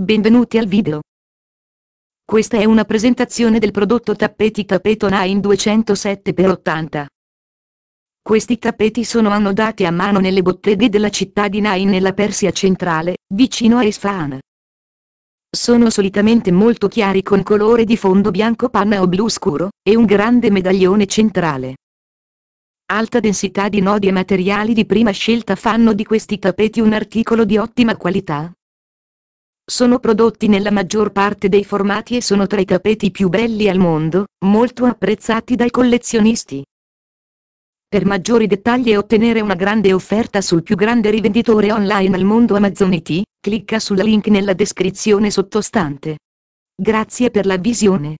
Benvenuti al video. Questa è una presentazione del prodotto tappeti Tapeto Nine 207x80. Questi tappeti sono annodati a mano nelle botteghe della città di Nain nella Persia centrale, vicino a Isfahan. Sono solitamente molto chiari con colore di fondo bianco panna o blu scuro, e un grande medaglione centrale. Alta densità di nodi e materiali di prima scelta fanno di questi tappeti un articolo di ottima qualità, sono prodotti nella maggior parte dei formati e sono tra i tappeti più belli al mondo, molto apprezzati dai collezionisti. Per maggiori dettagli e ottenere una grande offerta sul più grande rivenditore online al mondo Amazon IT, clicca sul link nella descrizione sottostante. Grazie per la visione.